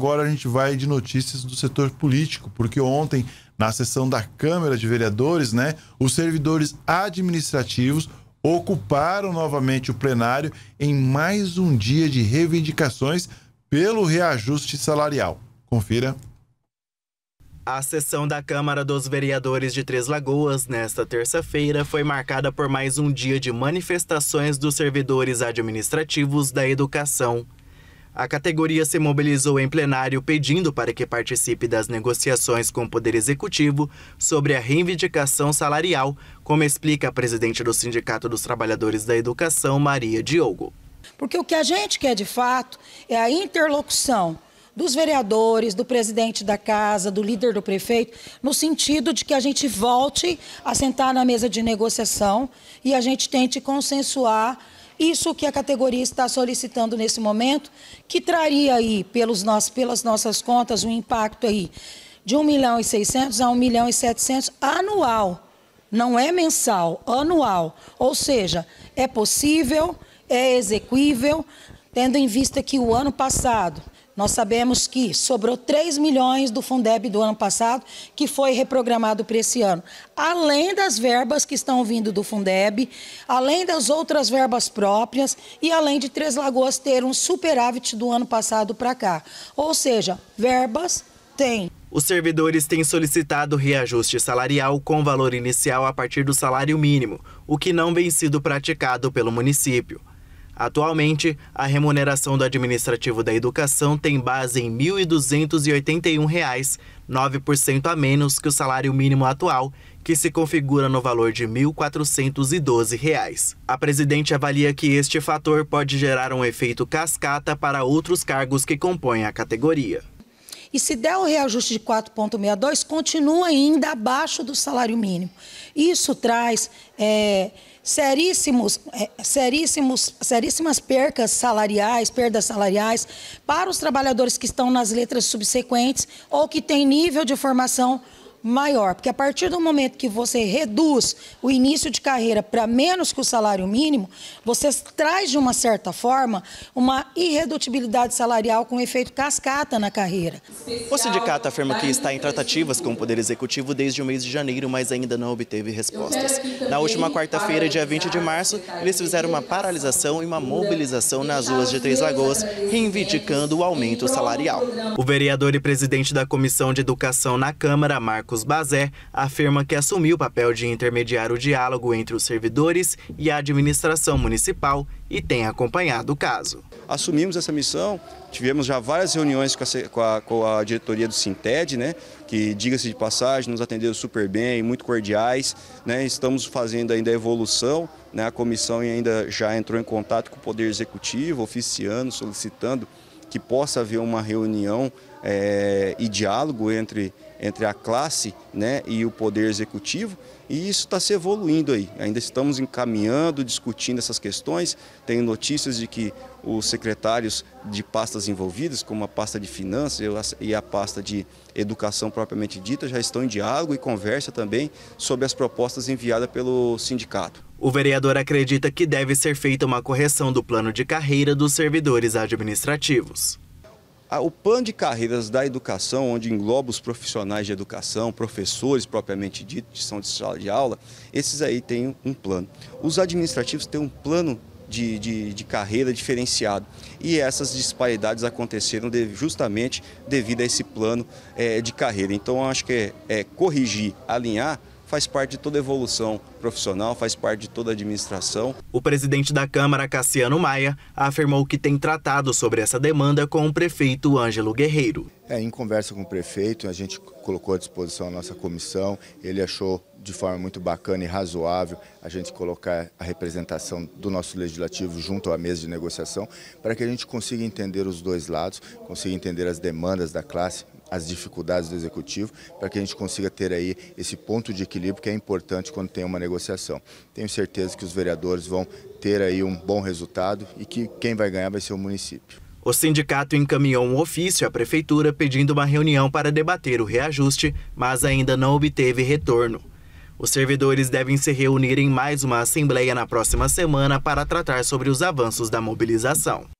Agora a gente vai de notícias do setor político, porque ontem, na sessão da Câmara de Vereadores, né, os servidores administrativos ocuparam novamente o plenário em mais um dia de reivindicações pelo reajuste salarial. Confira. A sessão da Câmara dos Vereadores de Três Lagoas, nesta terça-feira, foi marcada por mais um dia de manifestações dos servidores administrativos da educação. A categoria se mobilizou em plenário pedindo para que participe das negociações com o Poder Executivo sobre a reivindicação salarial, como explica a presidente do Sindicato dos Trabalhadores da Educação, Maria Diogo. Porque o que a gente quer de fato é a interlocução dos vereadores, do presidente da casa, do líder do prefeito, no sentido de que a gente volte a sentar na mesa de negociação e a gente tente consensuar isso que a categoria está solicitando nesse momento, que traria aí, pelos nossos, pelas nossas contas, um impacto aí de 1 milhão e 600 a 1 milhão e 700 anual. Não é mensal, anual. Ou seja, é possível, é execuível, tendo em vista que o ano passado nós sabemos que sobrou 3 milhões do Fundeb do ano passado, que foi reprogramado para esse ano. Além das verbas que estão vindo do Fundeb, além das outras verbas próprias e além de Três Lagoas ter um superávit do ano passado para cá. Ou seja, verbas tem. Os servidores têm solicitado reajuste salarial com valor inicial a partir do salário mínimo, o que não vem sido praticado pelo município. Atualmente, a remuneração do administrativo da educação tem base em R$ 1.281, 9% a menos que o salário mínimo atual, que se configura no valor de R$ 1.412. A presidente avalia que este fator pode gerar um efeito cascata para outros cargos que compõem a categoria. E se der o reajuste de 4,62, continua ainda abaixo do salário mínimo. Isso traz. É seríssimos, é, seríssimos, seríssimas percas salariais, perdas salariais para os trabalhadores que estão nas letras subsequentes ou que têm nível de formação maior, porque a partir do momento que você reduz o início de carreira para menos que o salário mínimo, você traz de uma certa forma uma irredutibilidade salarial com efeito cascata na carreira. O sindicato afirma que está em tratativas com o Poder Executivo desde o mês de janeiro, mas ainda não obteve respostas. Na última quarta-feira, dia 20 de março, eles fizeram uma paralisação e uma mobilização nas ruas de Três Lagoas, reivindicando o aumento salarial. O vereador e presidente da Comissão de Educação na Câmara, Marco Marcos Bazé, afirma que assumiu o papel de intermediar o diálogo entre os servidores e a administração municipal e tem acompanhado o caso. Assumimos essa missão, tivemos já várias reuniões com a, com a, com a diretoria do Sinted, né, que, diga-se de passagem, nos atendeu super bem, muito cordiais. Né, estamos fazendo ainda a evolução, né, a comissão ainda já entrou em contato com o Poder Executivo, oficiando, solicitando que possa haver uma reunião é, e diálogo entre, entre a classe né, e o poder executivo. E isso está se evoluindo aí. Ainda estamos encaminhando, discutindo essas questões. Tenho notícias de que os secretários de pastas envolvidas, como a pasta de finanças e a pasta de educação propriamente dita, já estão em diálogo e conversa também sobre as propostas enviadas pelo sindicato. O vereador acredita que deve ser feita uma correção do plano de carreira dos servidores administrativos. Ah, o plano de carreiras da educação, onde engloba os profissionais de educação, professores propriamente ditos, que são de sala de aula, esses aí têm um plano. Os administrativos têm um plano de, de, de carreira diferenciado. E essas disparidades aconteceram de, justamente devido a esse plano é, de carreira. Então, acho que é, é corrigir, alinhar faz parte de toda evolução profissional, faz parte de toda administração. O presidente da Câmara, Cassiano Maia, afirmou que tem tratado sobre essa demanda com o prefeito Ângelo Guerreiro. É, em conversa com o prefeito, a gente colocou à disposição a nossa comissão, ele achou de forma muito bacana e razoável a gente colocar a representação do nosso legislativo junto à mesa de negociação para que a gente consiga entender os dois lados, consiga entender as demandas da classe, as dificuldades do executivo para que a gente consiga ter aí esse ponto de equilíbrio que é importante quando tem uma negociação. Tenho certeza que os vereadores vão ter aí um bom resultado e que quem vai ganhar vai ser o município. O sindicato encaminhou um ofício à prefeitura pedindo uma reunião para debater o reajuste, mas ainda não obteve retorno. Os servidores devem se reunir em mais uma assembleia na próxima semana para tratar sobre os avanços da mobilização.